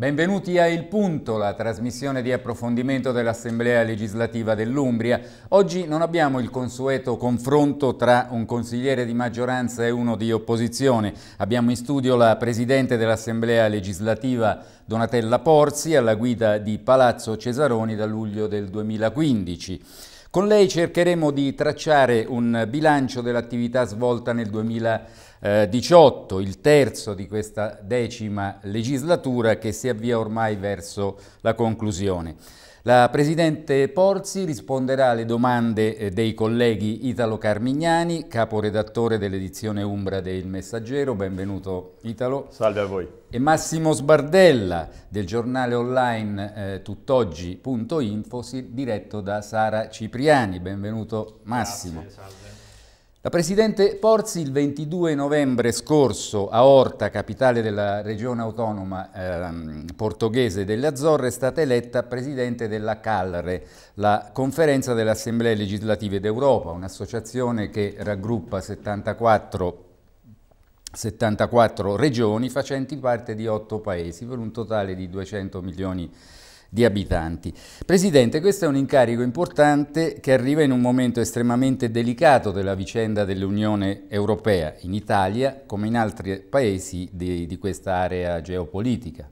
Benvenuti a Il Punto, la trasmissione di approfondimento dell'Assemblea legislativa dell'Umbria. Oggi non abbiamo il consueto confronto tra un consigliere di maggioranza e uno di opposizione. Abbiamo in studio la Presidente dell'Assemblea legislativa Donatella Porzi alla guida di Palazzo Cesaroni da luglio del 2015. Con lei cercheremo di tracciare un bilancio dell'attività svolta nel 2018, il terzo di questa decima legislatura che si avvia ormai verso la conclusione. La Presidente Porzi risponderà alle domande eh, dei colleghi Italo Carmignani, caporedattore dell'edizione Umbra del Messaggero, benvenuto Italo. Salve a voi. E Massimo Sbardella del giornale online eh, tutt'oggi.info diretto da Sara Cipriani, benvenuto Massimo. Grazie, salve. La Presidente Porzi il 22 novembre scorso a Orta, capitale della regione autonoma ehm, portoghese delle Azzorre, è stata eletta Presidente della CALRE, la Conferenza delle Assemblee Legislative d'Europa, un'associazione che raggruppa 74, 74 regioni facenti parte di 8 paesi per un totale di 200 milioni di euro di abitanti. Presidente, questo è un incarico importante che arriva in un momento estremamente delicato della vicenda dell'Unione Europea in Italia come in altri paesi di, di questa area geopolitica.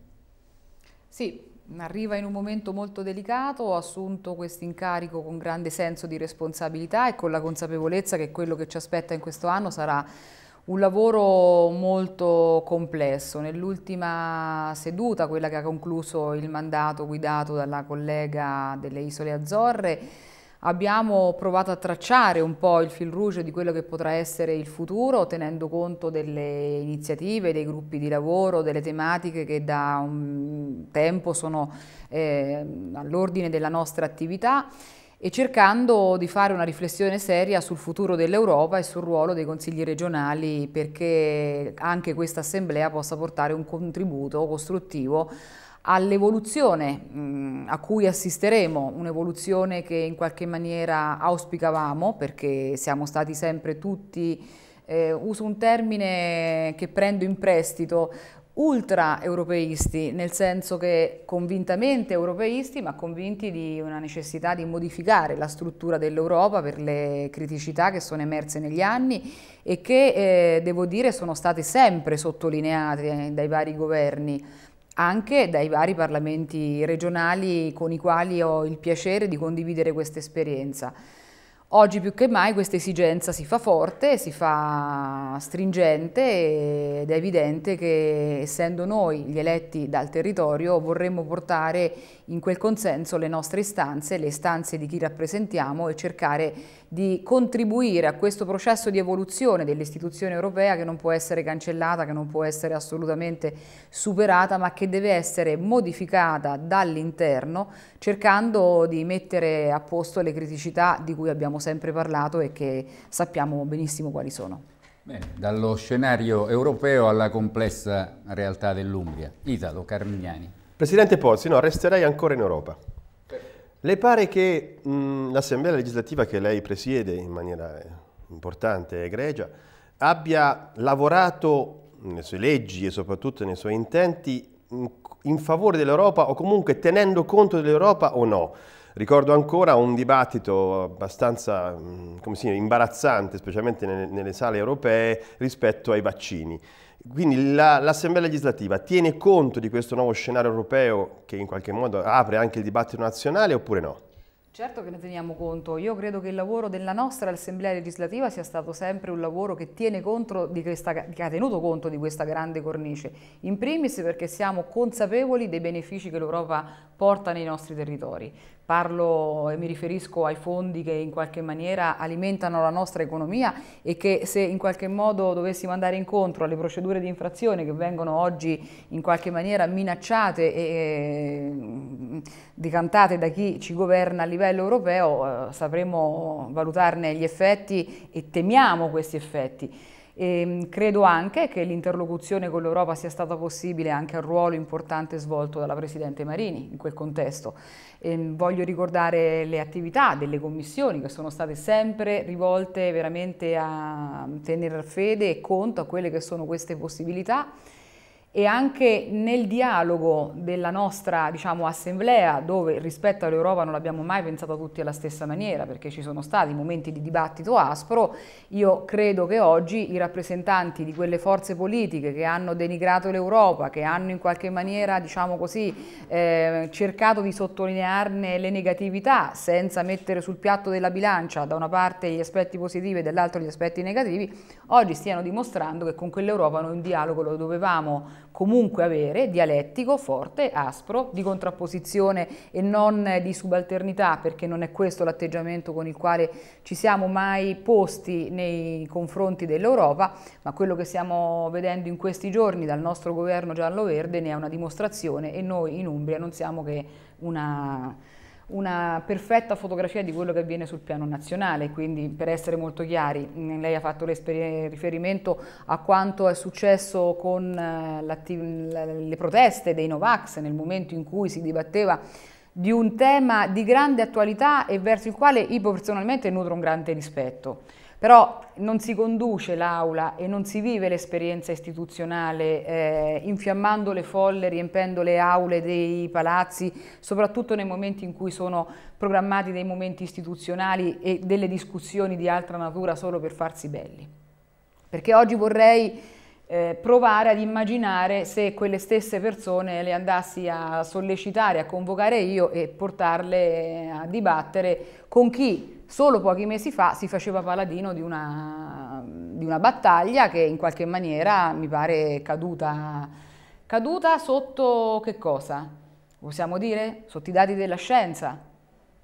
Sì, arriva in un momento molto delicato, ho assunto questo incarico con grande senso di responsabilità e con la consapevolezza che quello che ci aspetta in questo anno sarà un lavoro molto complesso. Nell'ultima seduta, quella che ha concluso il mandato guidato dalla collega delle Isole Azzorre, abbiamo provato a tracciare un po' il fil rouge di quello che potrà essere il futuro, tenendo conto delle iniziative, dei gruppi di lavoro, delle tematiche che da un tempo sono eh, all'ordine della nostra attività e cercando di fare una riflessione seria sul futuro dell'Europa e sul ruolo dei consigli regionali perché anche questa assemblea possa portare un contributo costruttivo all'evoluzione mm, a cui assisteremo, un'evoluzione che in qualche maniera auspicavamo perché siamo stati sempre tutti eh, uso un termine che prendo in prestito, ultra-europeisti, nel senso che convintamente europeisti, ma convinti di una necessità di modificare la struttura dell'Europa per le criticità che sono emerse negli anni e che, eh, devo dire, sono state sempre sottolineate dai vari governi anche dai vari parlamenti regionali con i quali ho il piacere di condividere questa esperienza. Oggi più che mai questa esigenza si fa forte, si fa stringente ed è evidente che essendo noi gli eletti dal territorio vorremmo portare in quel consenso le nostre istanze, le istanze di chi rappresentiamo e cercare di contribuire a questo processo di evoluzione dell'istituzione europea che non può essere cancellata, che non può essere assolutamente superata, ma che deve essere modificata dall'interno cercando di mettere a posto le criticità di cui abbiamo sempre parlato e che sappiamo benissimo quali sono. Bene, dallo scenario europeo alla complessa realtà dell'Umbria. Italo Carmignani. Presidente Pozzi, no, resterei ancora in Europa. Le pare che l'Assemblea legislativa che lei presiede in maniera eh, importante e egregia abbia lavorato nelle sue leggi e soprattutto nei suoi intenti in favore dell'Europa o comunque tenendo conto dell'Europa o no? Ricordo ancora un dibattito abbastanza dire, imbarazzante, specialmente nelle, nelle sale europee, rispetto ai vaccini. Quindi la, l'Assemblea legislativa tiene conto di questo nuovo scenario europeo che in qualche modo apre anche il dibattito nazionale oppure no? Certo che ne teniamo conto, io credo che il lavoro della nostra Assemblea legislativa sia stato sempre un lavoro che, questa, che, ha tenuto conto di questa grande cornice, in primis perché siamo consapevoli dei benefici che l'Europa porta nei nostri territori, Parlo e mi riferisco ai fondi che in qualche maniera alimentano la nostra economia e che se in qualche modo dovessimo andare incontro alle procedure di infrazione che vengono oggi in qualche maniera minacciate e mm, decantate da chi ci governa a livello europeo, eh, sapremo valutarne gli effetti e temiamo questi effetti. E ehm, credo anche che l'interlocuzione con l'Europa sia stata possibile anche al ruolo importante svolto dalla Presidente Marini in quel contesto. E ehm, voglio ricordare le attività delle commissioni che sono state sempre rivolte veramente a tenere fede e conto a quelle che sono queste possibilità e anche nel dialogo della nostra diciamo, assemblea, dove rispetto all'Europa non abbiamo mai pensato tutti alla stessa maniera, perché ci sono stati momenti di dibattito aspro, io credo che oggi i rappresentanti di quelle forze politiche che hanno denigrato l'Europa, che hanno in qualche maniera diciamo così, eh, cercato di sottolinearne le negatività senza mettere sul piatto della bilancia da una parte gli aspetti positivi e dall'altra gli aspetti negativi, oggi stiano dimostrando che con quell'Europa noi un dialogo lo dovevamo comunque avere, dialettico, forte, aspro, di contrapposizione e non di subalternità, perché non è questo l'atteggiamento con il quale ci siamo mai posti nei confronti dell'Europa, ma quello che stiamo vedendo in questi giorni dal nostro governo giallo-verde ne è una dimostrazione e noi in Umbria non siamo che una una perfetta fotografia di quello che avviene sul piano nazionale, quindi per essere molto chiari, mm, lei ha fatto riferimento a quanto è successo con eh, le proteste dei Novax nel momento in cui si dibatteva di un tema di grande attualità e verso il quale io personalmente nutro un grande rispetto però non si conduce l'aula e non si vive l'esperienza istituzionale eh, infiammando le folle, riempendo le aule dei palazzi, soprattutto nei momenti in cui sono programmati dei momenti istituzionali e delle discussioni di altra natura solo per farsi belli. Perché oggi vorrei eh, provare ad immaginare se quelle stesse persone le andassi a sollecitare, a convocare io e portarle eh, a dibattere con chi Solo pochi mesi fa si faceva paladino di una, di una battaglia che in qualche maniera mi pare caduta, caduta sotto che cosa? Possiamo dire? Sotto i dati della scienza,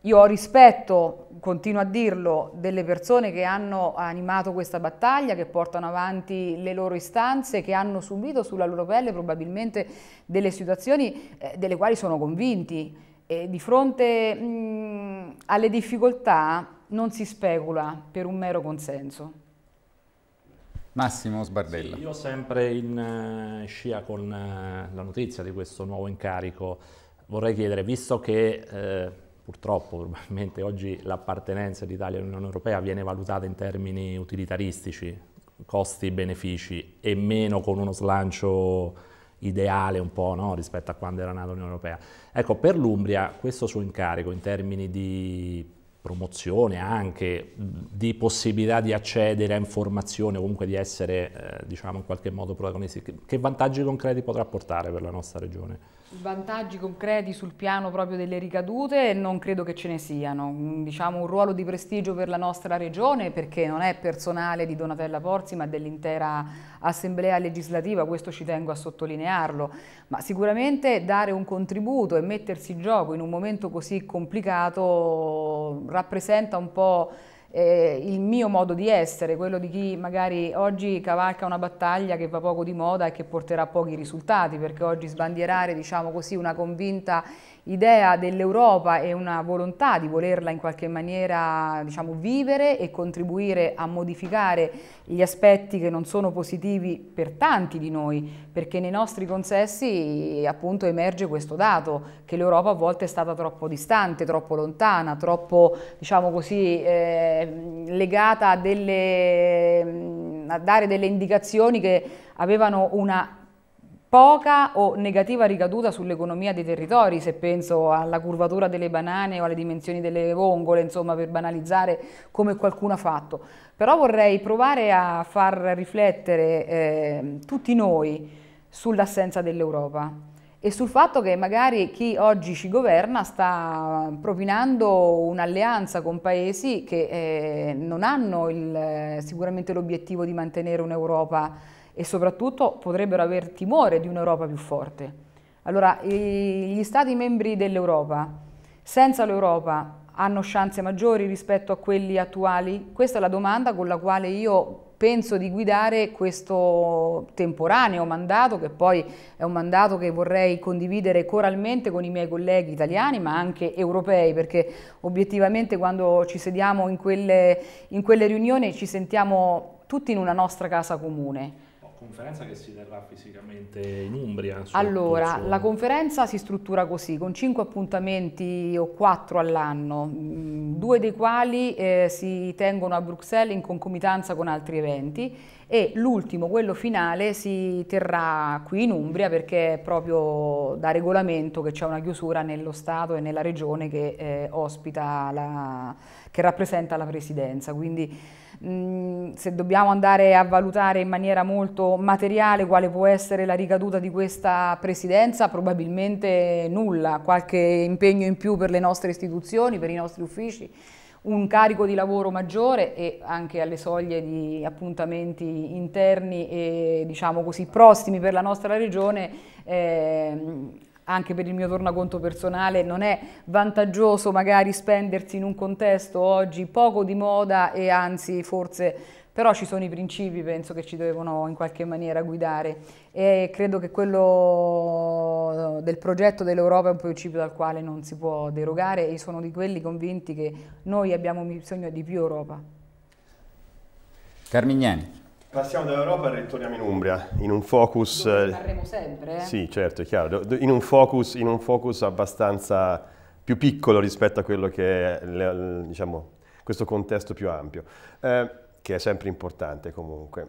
io ho rispetto, continuo a dirlo, delle persone che hanno animato questa battaglia, che portano avanti le loro istanze, che hanno subito sulla loro pelle probabilmente delle situazioni eh, delle quali sono convinti. E di fronte mh, alle difficoltà non si specula per un mero consenso. Massimo Sbardella. Sì, io sempre in uh, scia con uh, la notizia di questo nuovo incarico vorrei chiedere, visto che uh, purtroppo probabilmente oggi l'appartenenza d'Italia all'Unione Europea viene valutata in termini utilitaristici, costi-benefici e e meno con uno slancio ideale un po' no? rispetto a quando era nata l'Unione Europea. Ecco, per l'Umbria questo suo incarico in termini di promozione anche di possibilità di accedere a informazioni o comunque di essere eh, diciamo in qualche modo protagonisti che, vantaggi concreti potrà portare per la nostra regione? Vantaggi concreti sul piano proprio delle ricadute non credo che ce ne siano, mm, diciamo un ruolo di prestigio per la nostra regione perché non è personale di Donatella Porzi ma dell'intera assemblea legislativa, questo ci tengo a sottolinearlo, ma sicuramente dare un contributo e mettersi in gioco in un momento così complicato rappresenta un po' eh, il mio modo di essere, quello di chi magari oggi cavalca una battaglia che va poco di moda e che porterà pochi risultati, perché oggi sbandierare diciamo così, una convinta idea dell'Europa e una volontà di volerla in qualche maniera diciamo, vivere e contribuire a modificare gli aspetti che non sono positivi per tanti di noi, perché nei nostri consessi appunto emerge questo dato, che l'Europa a volte è stata troppo distante, troppo lontana, troppo diciamo così, eh, legata a, delle, a dare delle indicazioni che avevano una poca o negativa ricaduta sull'economia dei territori, se penso alla curvatura delle banane o alle dimensioni delle vongole, insomma per banalizzare come qualcuno ha fatto. Però vorrei provare a far riflettere eh, tutti noi sull'assenza dell'Europa e sul fatto che magari chi oggi ci governa sta propinando un'alleanza con paesi che eh, non hanno il, sicuramente l'obiettivo di mantenere un'Europa e soprattutto potrebbero aver timore di un'Europa più forte. Allora, gli Stati membri dell'Europa, senza l'Europa, hanno chance maggiori rispetto a quelli attuali? Questa è la domanda con la quale io penso di guidare questo temporaneo mandato, che poi è un mandato che vorrei condividere coralmente con i miei colleghi italiani, ma anche europei, perché obiettivamente quando ci sediamo in quelle, in quelle riunioni ci sentiamo tutti in una nostra casa comune conferenza che si terrà fisicamente in Umbria? Allora, la conferenza si struttura così, con cinque appuntamenti o quattro all'anno, mm, due dei quali eh, si tengono a Bruxelles in concomitanza con altri eventi e l'ultimo, quello finale, si terrà qui in Umbria perché è proprio da regolamento che c'è una chiusura nello Stato e nella regione che eh, ospita, la, che rappresenta la Presidenza. Quindi, Mm, se dobbiamo andare a valutare in maniera molto materiale quale può essere la ricaduta di questa presidenza, probabilmente nulla, qualche impegno in più per le nostre istituzioni, per i nostri uffici, un carico di lavoro maggiore e anche alle soglie di appuntamenti interni e diciamo così prossimi per la nostra regione. Eh, anche per il mio tornaconto personale non è vantaggioso magari spendersi in un contesto oggi poco di moda e anzi forse però ci sono i principi penso che ci devono in qualche maniera guidare e credo che quello eh, del progetto dell'Europa è un principio dal quale non si può derogare e sono di quelli convinti che noi abbiamo bisogno di più Europa. Carmignani. Passiamo dall'Europa e ritorniamo in Umbria, in un focus... Dove parleremo eh, sempre? Eh? Sì, certo, è chiaro. In un focus, in un focus abbastanza più piccolo rispetto a quello che è diciamo, questo contesto più ampio, eh, che è sempre importante comunque.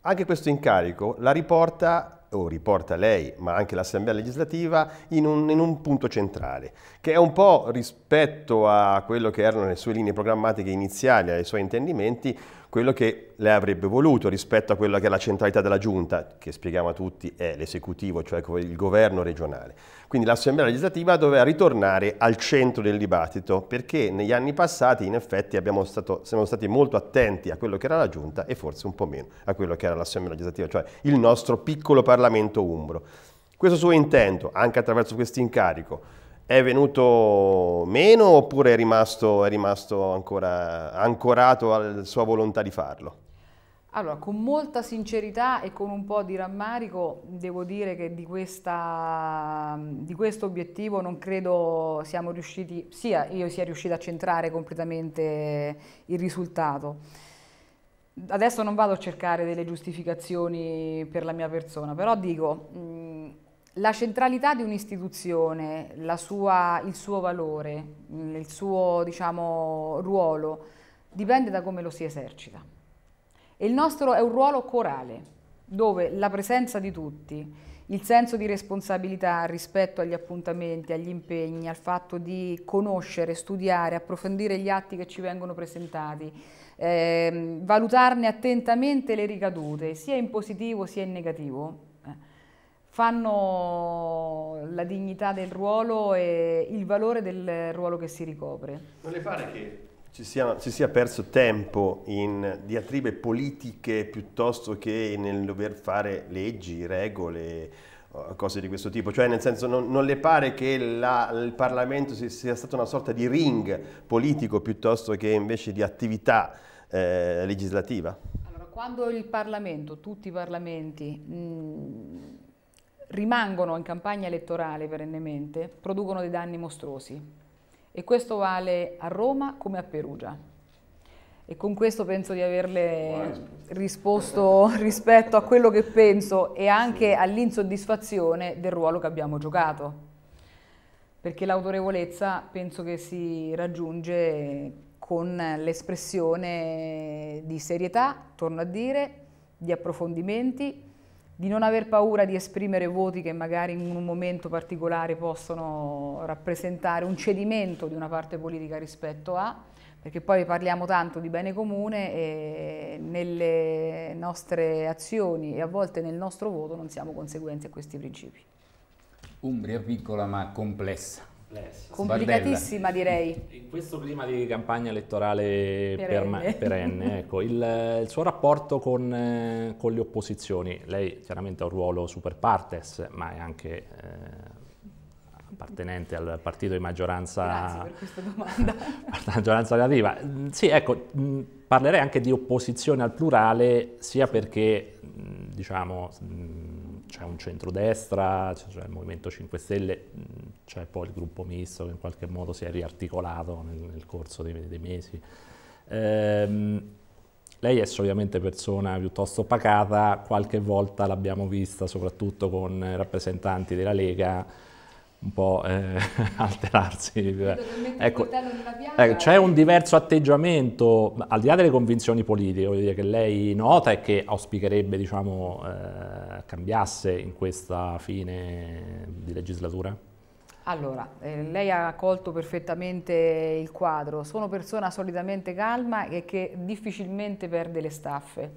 Anche questo incarico la riporta o riporta lei, ma anche l'Assemblea legislativa, in un, in un, punto centrale, che è un po' rispetto a quello che erano le sue linee programmatiche iniziali, ai suoi intendimenti, quello che lei avrebbe voluto rispetto a quella che è la centralità della Giunta, che spieghiamo a tutti è l'esecutivo, cioè il governo regionale. Quindi l'Assemblea legislativa doveva ritornare al centro del dibattito perché negli anni passati in effetti stato, siamo stati molto attenti a quello che era la Giunta e forse un po' meno a quello che era l'Assemblea legislativa, cioè il nostro piccolo Parlamento umbro. Questo suo intento, anche attraverso questo incarico, è venuto meno oppure è rimasto, è rimasto ancora ancorato alla sua volontà di farlo? Allora, con molta sincerità e con un po' di rammarico devo dire che di, questa, di questo obiettivo non credo siamo riusciti, sia io sia riuscita a centrare completamente il risultato. Adesso non vado a cercare delle giustificazioni per la mia persona, però dico, mh, la centralità di un'istituzione, il suo valore, il suo diciamo, ruolo, dipende da come lo si esercita. E il nostro è un ruolo corale, dove la presenza di tutti, il senso di responsabilità rispetto agli appuntamenti, agli impegni, al fatto di conoscere, studiare, approfondire gli atti che ci vengono presentati, eh, valutarne attentamente le ricadute, sia in positivo sia in negativo, eh, fanno la dignità del ruolo e il valore del ruolo che si ricopre. Non le pare che ci sia, si sia perso tempo in diatribe politiche piuttosto che nel dover fare leggi, regole, cose di questo tipo. Cioè, nel senso, non, non le pare che la, il Parlamento sia stato una sorta di ring politico piuttosto che invece di attività eh, legislativa? Allora, quando il Parlamento, tutti i Parlamenti, mh, mm, rimangono in campagna elettorale perennemente, producono dei danni mostruosi e questo vale a Roma come a Perugia. E con questo penso di averle risposto rispetto a quello che penso e anche all'insoddisfazione del ruolo che abbiamo giocato. Perché l'autorevolezza penso che si raggiunge con l'espressione di serietà, torno a dire, di approfondimenti, di non aver paura di esprimere voti che magari in un momento particolare possono rappresentare un cedimento di una parte politica rispetto a, perché poi parliamo tanto di bene comune e nelle nostre azioni e a volte nel nostro voto non siamo conseguenti a questi principi. Umbria piccola ma complessa complicatissima direi. In questo clima di campagna elettorale perenne, perenne ecco, il, il, suo rapporto con, eh, con, le opposizioni, lei chiaramente ha un ruolo super partes, ma è anche eh, appartenente al partito di maggioranza... Grazie per questa domanda. maggioranza relativa. Sì, ecco, parlerei anche di opposizione al plurale, sia perché, diciamo c'è un centrodestra, c'è cioè, il Movimento 5 Stelle, c'è poi il gruppo misto che in qualche modo si è riarticolato nel, nel corso dei, dei mesi. Ehm, lei è solitamente persona piuttosto pacata, qualche volta l'abbiamo vista soprattutto con rappresentanti della Lega un po' eh, alterarsi. Eh, ecco, eh, c'è un diverso atteggiamento, al di là delle convinzioni politiche, dire, che lei nota e che auspicherebbe diciamo, eh, cambiasse in questa fine di legislatura? Allora, eh, lei ha colto perfettamente il quadro. Sono persona solitamente calma e che difficilmente perde le staffe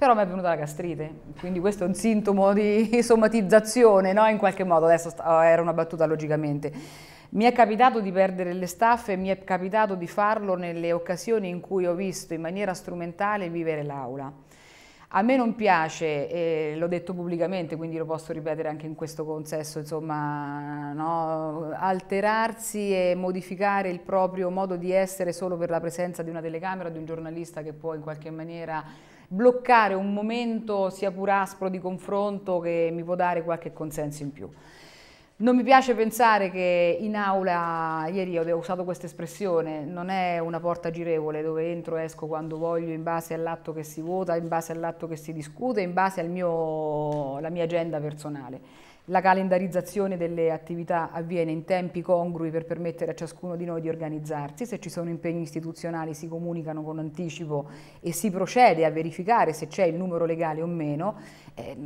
però mi è venuta la gastrite, quindi questo è un sintomo di somatizzazione, no? in qualche modo, adesso ah, era una battuta logicamente. Mi è capitato di perdere le staffe, mi è capitato di farlo nelle occasioni in cui ho visto in maniera strumentale vivere l'aula. A me non piace, eh, l'ho detto pubblicamente, quindi lo posso ripetere anche in questo consesso, insomma, no? alterarsi e modificare il proprio modo di essere solo per la presenza di una telecamera, di un giornalista che può in qualche maniera bloccare un momento sia pur aspro di confronto che mi può dare qualche consenso in più. Non mi piace pensare che in aula, ieri ho usato questa espressione, non è una porta girevole dove entro e esco quando voglio in base all'atto che si vota, in base all'atto che si discute, in base alla mia agenda personale la calendarizzazione delle attività avviene in tempi congrui per permettere a ciascuno di noi di organizzarsi, se ci sono impegni istituzionali si comunicano con anticipo e si procede a verificare se c'è il numero legale o meno. Eh,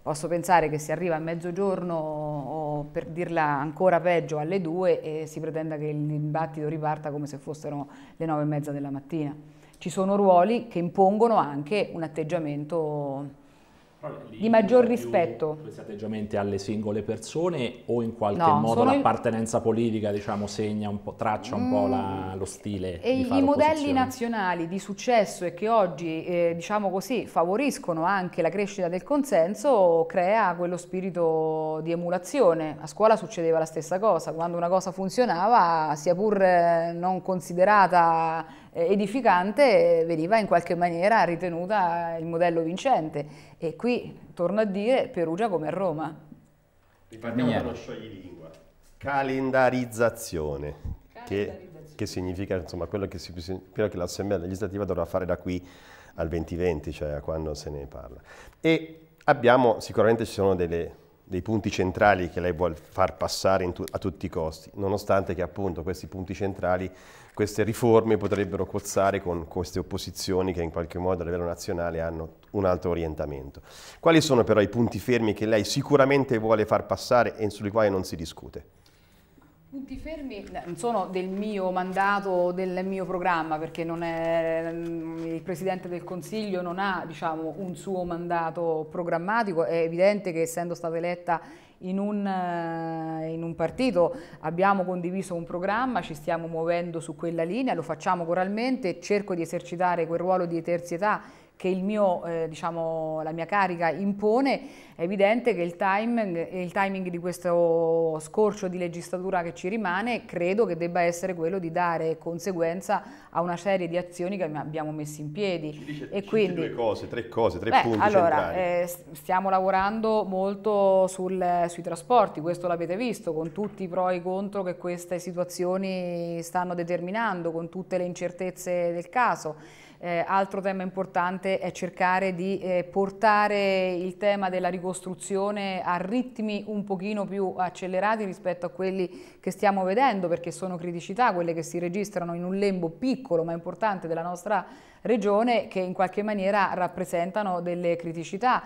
posso pensare che si arriva a mezzogiorno o per dirla ancora peggio alle due e si pretenda che il dibattito riparta come se fossero le nove e mezza della mattina. Ci sono ruoli che impongono anche un atteggiamento di maggior rispetto. Questi atteggiamenti alle singole persone o in qualche no, modo l'appartenenza in... politica diciamo, segna un po', traccia un mm, po' la, mm. lo stile? E di i modelli nazionali di successo e che oggi eh, diciamo così, favoriscono anche la crescita del consenso crea quello spirito di emulazione. A scuola succedeva la stessa cosa, quando una cosa funzionava, sia pur eh, non considerata eh, edificante eh, veniva in qualche maniera ritenuta il modello vincente e qui, torno a dire, Perugia come Roma. Ripartiamo dallo scioglilingua. Calendarizzazione, Calendarizzazione. Che, che, significa insomma, quello che, che l'Assemblea legislativa dovrà fare da qui al 2020, cioè a quando se ne parla. E abbiamo, sicuramente ci sono delle, dei punti centrali che lei vuole far passare tu, a tutti i costi, nonostante che appunto questi punti centrali queste riforme potrebbero cozzare con queste opposizioni che in qualche modo a livello nazionale hanno un altro orientamento. Quali sono però i punti fermi che lei sicuramente vuole far passare e sui quali non si discute? Punti fermi non sono del mio mandato, del mio programma, perché è, mm, il Presidente del Consiglio non ha diciamo, un suo mandato programmatico, è evidente che essendo stata eletta in un, eh, in un, partito abbiamo condiviso un programma, ci stiamo muovendo su quella linea, lo facciamo coralmente, cerco di esercitare quel ruolo di terzietà che mio, eh, diciamo, la mia carica impone, è evidente che il timing, il timing di questo scorcio di legislatura che ci rimane credo che debba essere quello di dare conseguenza a una serie di azioni che abbiamo messo in piedi. Ci dice, e quindi, due cose, tre cose, tre beh, punti allora, eh, stiamo lavorando molto sul, sui trasporti, questo l'avete visto, con tutti i pro e i contro che queste situazioni stanno determinando, con tutte le incertezze del caso. Eh, altro tema importante è cercare di eh, portare il tema della ricostruzione a ritmi un pochino più accelerati rispetto a quelli che stiamo vedendo perché sono criticità quelle che si registrano in un lembo piccolo ma importante della nostra regione che in qualche maniera rappresentano delle criticità.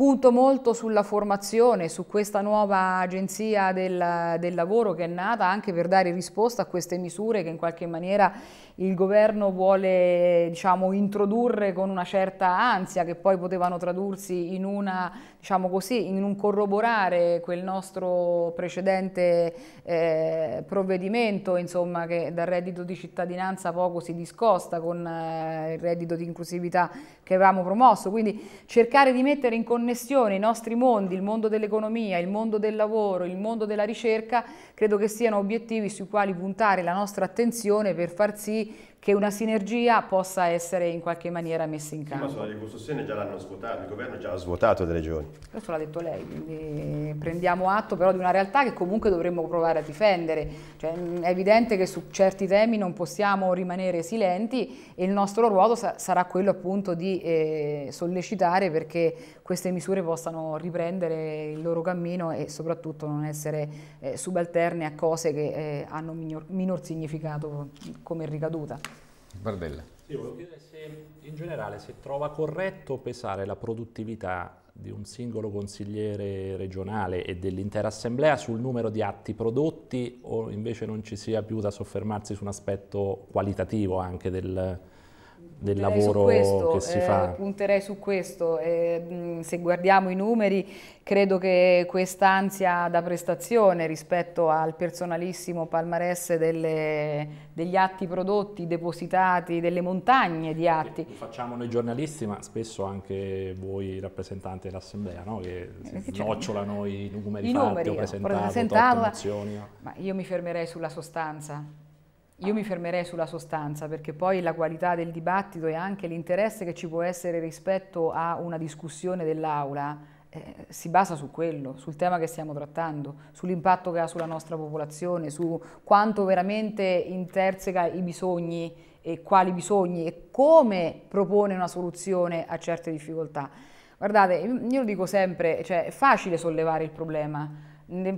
Punto molto sulla formazione, su questa nuova agenzia del, del, lavoro che è nata anche per dare risposta a queste misure che in qualche maniera il governo vuole diciamo, introdurre con una certa ansia che poi potevano tradursi in una diciamo così, in un corroborare quel nostro precedente eh, provvedimento, insomma, che dal reddito di cittadinanza poco si discosta con eh, il reddito di inclusività che avevamo promosso. Quindi cercare di mettere in connessione i nostri mondi, il mondo dell'economia, il mondo del lavoro, il mondo della ricerca, credo che siano obiettivi sui quali puntare la nostra attenzione per far sì che una sinergia possa essere in qualche maniera messa in campo. Sì, ma sono, questo sostegno già l'hanno svuotato, il governo già ha svuotato delle regioni. Questo l'ha detto lei, quindi eh, prendiamo atto però di una realtà che comunque dovremmo provare a difendere. Cioè, mm, è evidente che su certi temi non possiamo rimanere silenti e il nostro ruolo sa sarà quello appunto di eh, sollecitare perché queste misure possano riprendere il loro cammino e soprattutto non essere eh, subalterne a cose che eh, hanno minor, minor significato come ricaduta. Bardella. Sì, volevo chiedere se in generale se trova corretto pesare la produttività di un singolo consigliere regionale e dell'intera assemblea sul numero di atti prodotti o invece non ci sia più da soffermarsi su un aspetto qualitativo anche del, del punterei lavoro questo, che si eh, fa. Punterei su questo, eh, se guardiamo i numeri credo che questa ansia da prestazione rispetto al personalissimo palmarès delle, degli atti prodotti, depositati, delle montagne di atti. Lo facciamo noi giornalisti ma spesso anche voi rappresentanti dell'assemblea no? che eh, si snocciolano i numeri I fatti numeri, o presentato, presentato, ma io mi fermerei sulla sostanza io mi fermerei sulla sostanza perché poi la qualità del dibattito e anche l'interesse che ci può essere rispetto a una discussione dell'aula eh, si basa su quello, sul tema che stiamo trattando, sull'impatto che ha sulla nostra popolazione, su quanto veramente interseca i bisogni e quali bisogni e come propone una soluzione a certe difficoltà. Guardate, io lo dico sempre, cioè, è facile sollevare il problema,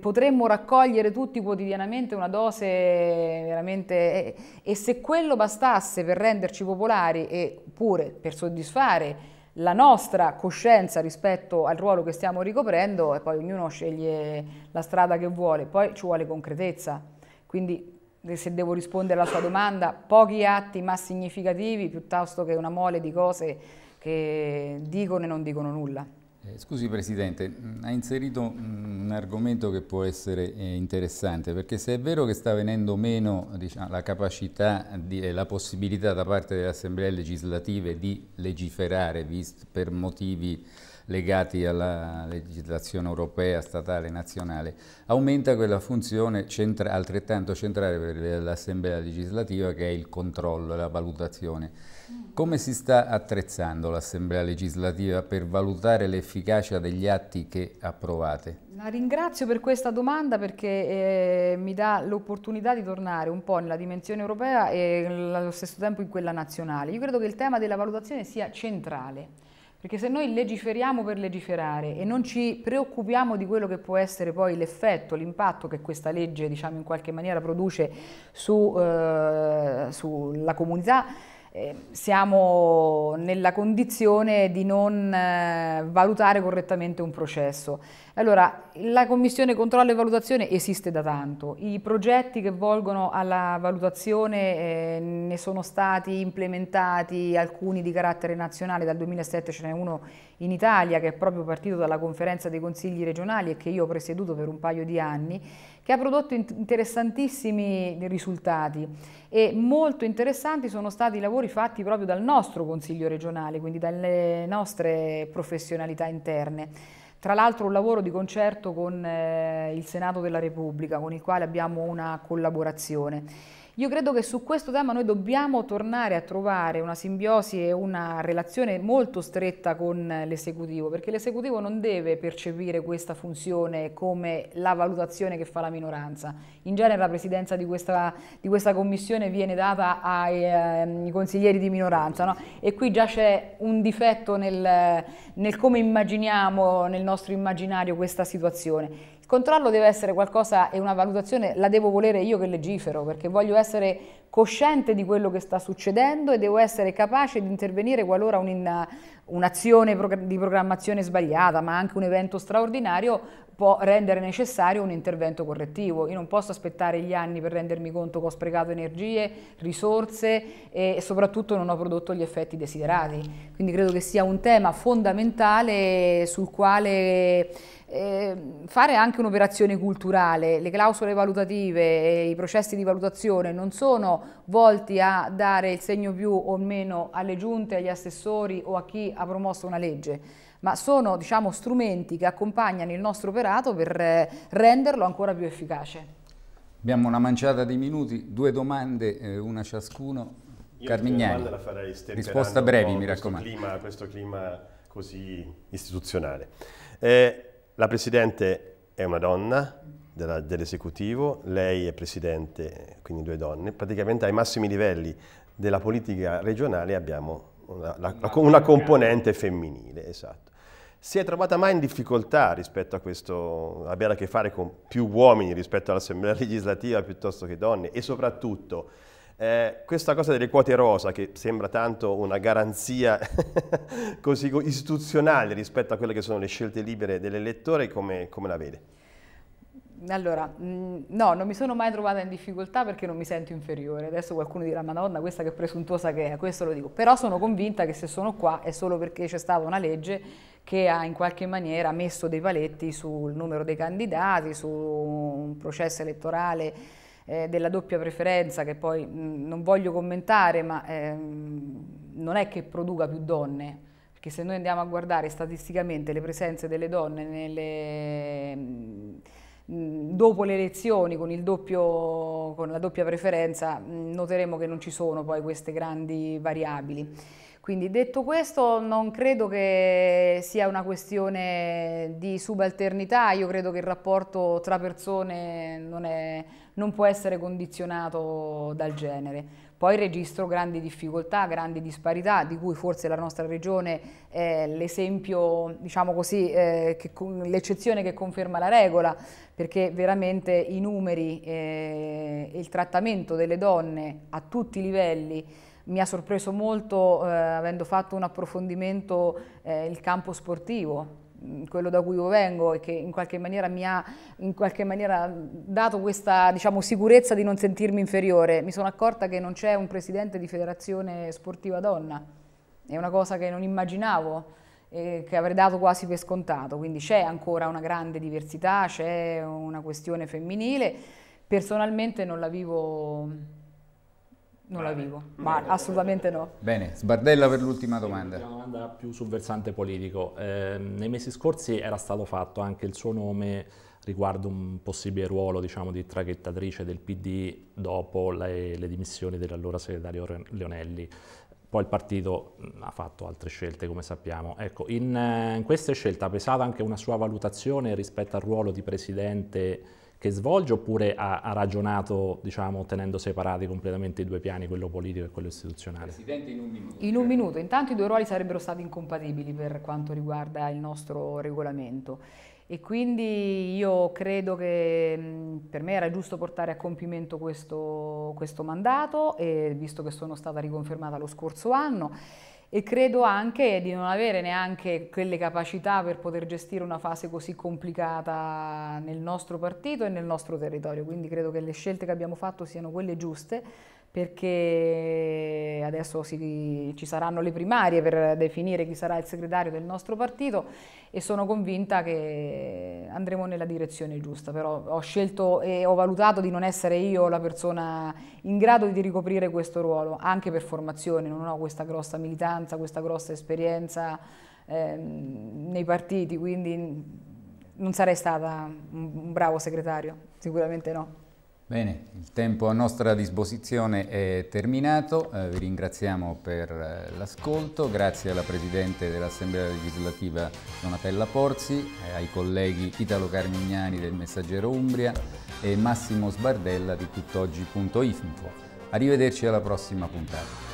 potremmo raccogliere tutti quotidianamente una dose eh, veramente... Eh, e se quello bastasse per renderci popolari e pure per soddisfare la nostra coscienza rispetto al ruolo che stiamo ricoprendo e poi ognuno sceglie la strada che vuole, poi ci vuole concretezza. Quindi eh, se devo rispondere alla sua domanda, pochi atti ma significativi piuttosto che una mole di cose che dicono e non dicono nulla. Eh, scusi Presidente, mm, ha inserito mm, un argomento che può essere eh, interessante perché se è vero che sta venendo meno diciamo, la capacità e la possibilità da parte delle assemblee legislative di legiferare per motivi legati alla legislazione europea, statale nazionale, aumenta quella funzione centra altrettanto centrale per l'assemblea legislativa che è il controllo e la valutazione. Come si sta attrezzando l'Assemblea legislativa per valutare l'efficacia degli atti che approvate? La ringrazio per questa domanda perché eh, mi dà l'opportunità di tornare un po' nella dimensione europea e allo stesso tempo in quella nazionale. Io credo che il tema della valutazione sia centrale, perché se noi legiferiamo per legiferare e non ci preoccupiamo di quello che può essere poi l'effetto, l'impatto che questa legge diciamo, in qualche maniera produce eh, sulla eh, su comunità, eh, siamo nella condizione di non eh, valutare correttamente un processo. Allora, la Commissione Controllo e Valutazione esiste da tanto, i progetti che volgono alla valutazione eh, ne sono stati implementati alcuni di carattere nazionale, dal 2007 ce n'è uno in Italia che è proprio partito dalla conferenza dei consigli regionali e che io ho presieduto per un paio di anni, che ha prodotto interessantissimi risultati e molto interessanti sono stati i lavori fatti proprio dal nostro Consiglio regionale, quindi dalle nostre professionalità interne. Tra l'altro un lavoro di concerto con eh, il Senato della Repubblica, con il quale abbiamo una collaborazione. Io credo che su questo tema noi dobbiamo tornare a trovare una simbiosi e una relazione molto stretta con l'esecutivo, perché l'esecutivo non deve percepire questa funzione come la valutazione che fa la minoranza. In genere la presidenza di questa, di questa commissione viene data ai, ai ehm, consiglieri di minoranza no? e qui già c'è un difetto nel, nel come immaginiamo nel nostro immaginario questa situazione controllo deve essere qualcosa e una valutazione la devo volere io che legifero, perché voglio essere cosciente di quello che sta succedendo e devo essere capace di intervenire qualora un'azione di programmazione sbagliata, ma anche un evento straordinario può rendere necessario un intervento correttivo. Io non posso aspettare gli anni per rendermi conto che ho sprecato energie, risorse e soprattutto non ho prodotto gli effetti desiderati. Quindi credo che sia un tema fondamentale sul quale eh, fare anche un'operazione culturale, le clausole valutative e i processi di valutazione non sono volti a dare il segno più o meno alle giunte, agli assessori o a chi ha promosso una legge, ma sono diciamo, strumenti che accompagnano il nostro operato per eh, renderlo ancora più efficace. Abbiamo una manciata di minuti, due domande, eh, una ciascuno. Io Carmignani, la farei risposta brevi mi raccomando. Clima, questo clima così istituzionale. Eh, la Presidente è una donna dell'esecutivo, lei è Presidente, quindi due donne. Praticamente ai massimi livelli della politica regionale abbiamo una, la, la, una componente femminile, esatto si è trovata mai in difficoltà rispetto a questo, avere a che fare con più uomini rispetto all'Assemblea legislativa piuttosto che donne e soprattutto eh, questa cosa delle quote rosa, che sembra tanto una garanzia così istituzionale rispetto a quelle che sono le scelte libere dell'elettore, come, come la vede? Allora, no, non mi sono mai trovata in difficoltà perché non mi sento inferiore. Adesso qualcuno dirà, madonna, questa che presuntuosa che è, questo lo dico. Però sono convinta che se sono qua è solo perché c'è stata una legge che ha in qualche maniera messo dei paletti sul numero dei candidati, su un processo elettorale eh, della doppia preferenza, che poi mh, non voglio commentare, ma ehm, non è che produca più donne, perché se noi andiamo a guardare statisticamente le presenze delle donne nelle, mh, dopo le elezioni con, doppio, con, la doppia preferenza noteremo che non ci sono poi queste grandi variabili. Quindi detto questo non credo che sia una questione di subalternità, io credo che il rapporto tra persone non è, non può essere condizionato dal genere. Poi registro grandi difficoltà, grandi disparità, di cui forse la nostra regione è l'esempio, diciamo così, eh, l'eccezione che conferma la regola, perché veramente i numeri eh, e eh, il trattamento delle donne a tutti i livelli mi ha sorpreso molto eh, avendo fatto un approfondimento eh, il campo sportivo, quello da cui io vengo e che in qualche maniera mi ha qualche maniera dato questa diciamo, sicurezza di non sentirmi inferiore, mi sono accorta che non c'è un presidente di federazione sportiva donna, è una cosa che non immaginavo, e che avrei dato quasi per scontato, quindi c'è ancora una grande diversità, c'è una questione femminile, personalmente non la vivo non la vivo, ma assolutamente no. Bene, sbardella per l'ultima domanda. Sì, una domanda più sul versante politico. Eh, nei mesi scorsi era stato fatto anche il suo nome riguardo un possibile ruolo diciamo, di traghettatrice del PD dopo le, le dimissioni dell'allora segretario Leonelli. Poi il partito mm, ha fatto altre scelte, come sappiamo. Ecco, in, eh, in queste scelte ha pesato anche una sua valutazione rispetto al ruolo di presidente che svolge oppure ha, ha ragionato diciamo, tenendo separati completamente i due piani, quello politico e quello istituzionale? Presidente, in un minuto. In un minuto. Intanto i due ruoli sarebbero stati incompatibili per quanto riguarda il nostro regolamento e quindi io credo che per me era giusto portare a compimento questo, questo mandato, visto che sono stata riconfermata lo scorso anno e credo anche di non avere neanche quelle capacità per poter gestire una fase così complicata nel nostro partito e nel nostro territorio, quindi credo che le scelte che abbiamo fatto siano quelle giuste perché adesso si, ci saranno le primarie per definire chi sarà il segretario del nostro partito e sono convinta che andremo nella direzione giusta, però ho scelto e ho valutato di non essere io la persona in grado di ricoprire questo ruolo, anche per formazione, non ho questa grossa militanza, questa grossa esperienza eh, nei partiti, quindi non sarei stata un bravo segretario, sicuramente no. Bene, il tempo a nostra disposizione è terminato, eh, vi ringraziamo per eh, l'ascolto, grazie alla Presidente dell'Assemblea legislativa Donatella Porzi, eh, ai colleghi Italo Carmignani del Messaggero Umbria e Massimo Sbardella di tuttoggi.info. Arrivederci alla prossima puntata.